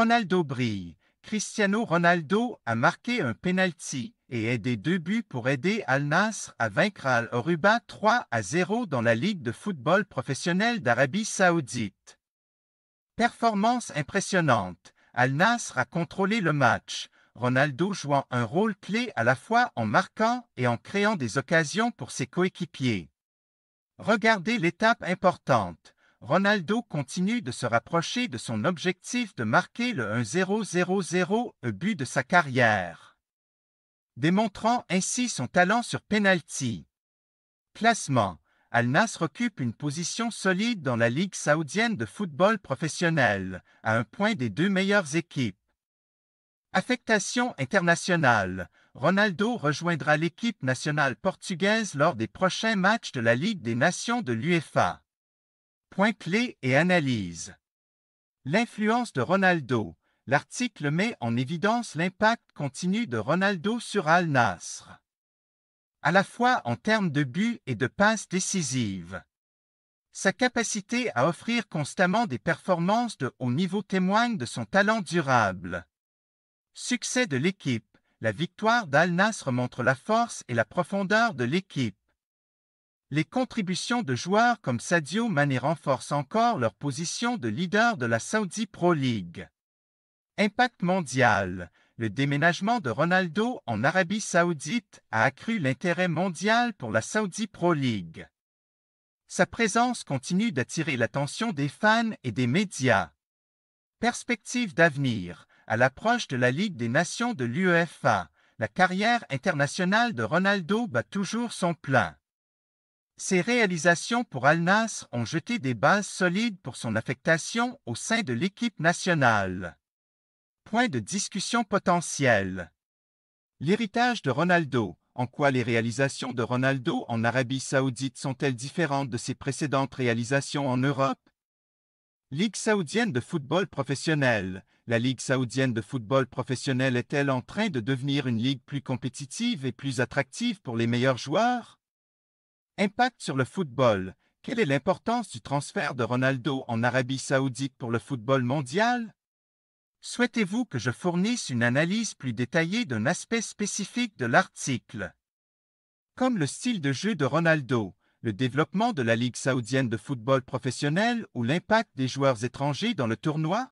Ronaldo brille. Cristiano Ronaldo a marqué un penalty et aidé deux buts pour aider Al Nasr à vaincre Al Oruba 3 à 0 dans la Ligue de football professionnel d'Arabie saoudite. Performance impressionnante. Al Nasr a contrôlé le match, Ronaldo jouant un rôle clé à la fois en marquant et en créant des occasions pour ses coéquipiers. Regardez l'étape importante. Ronaldo continue de se rapprocher de son objectif de marquer le 1-0-0-0 but de sa carrière, démontrant ainsi son talent sur penalty. Classement Al nassr occupe une position solide dans la Ligue saoudienne de football professionnel, à un point des deux meilleures équipes. Affectation internationale. Ronaldo rejoindra l'équipe nationale portugaise lors des prochains matchs de la Ligue des Nations de l'UEFA. Point clé et analyse. L'influence de Ronaldo. L'article met en évidence l'impact continu de Ronaldo sur Al Nasr. À la fois en termes de buts et de passes décisives. Sa capacité à offrir constamment des performances de haut niveau témoigne de son talent durable. Succès de l'équipe. La victoire d'Al Nasr montre la force et la profondeur de l'équipe les contributions de joueurs comme Sadio Mané renforcent encore leur position de leader de la Saudi Pro League. Impact mondial. Le déménagement de Ronaldo en Arabie saoudite a accru l'intérêt mondial pour la Saudi Pro League. Sa présence continue d'attirer l'attention des fans et des médias. Perspective d'avenir. À l'approche de la Ligue des Nations de l'UEFA, la carrière internationale de Ronaldo bat toujours son plein. Ses réalisations pour Al Nassr ont jeté des bases solides pour son affectation au sein de l'équipe nationale. Point de discussion potentiel. L'héritage de Ronaldo. En quoi les réalisations de Ronaldo en Arabie saoudite sont-elles différentes de ses précédentes réalisations en Europe Ligue saoudienne de football professionnel. La Ligue saoudienne de football professionnel est-elle en train de devenir une ligue plus compétitive et plus attractive pour les meilleurs joueurs Impact sur le football. Quelle est l'importance du transfert de Ronaldo en Arabie saoudite pour le football mondial Souhaitez-vous que je fournisse une analyse plus détaillée d'un aspect spécifique de l'article Comme le style de jeu de Ronaldo, le développement de la Ligue saoudienne de football professionnel ou l'impact des joueurs étrangers dans le tournoi